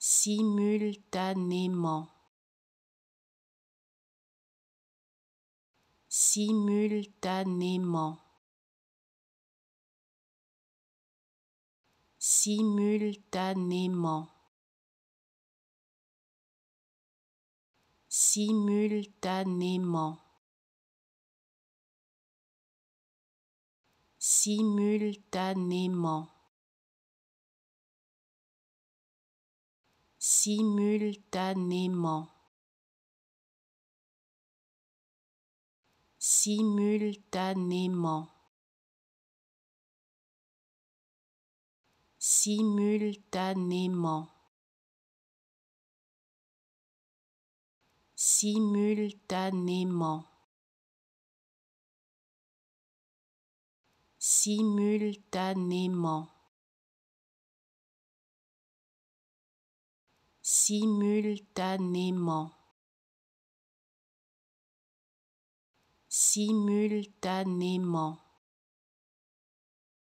simultanément simultanément simultanément simultanément simultanément simultanément simultanément simultanément simultanément simultanément simultanément simultanément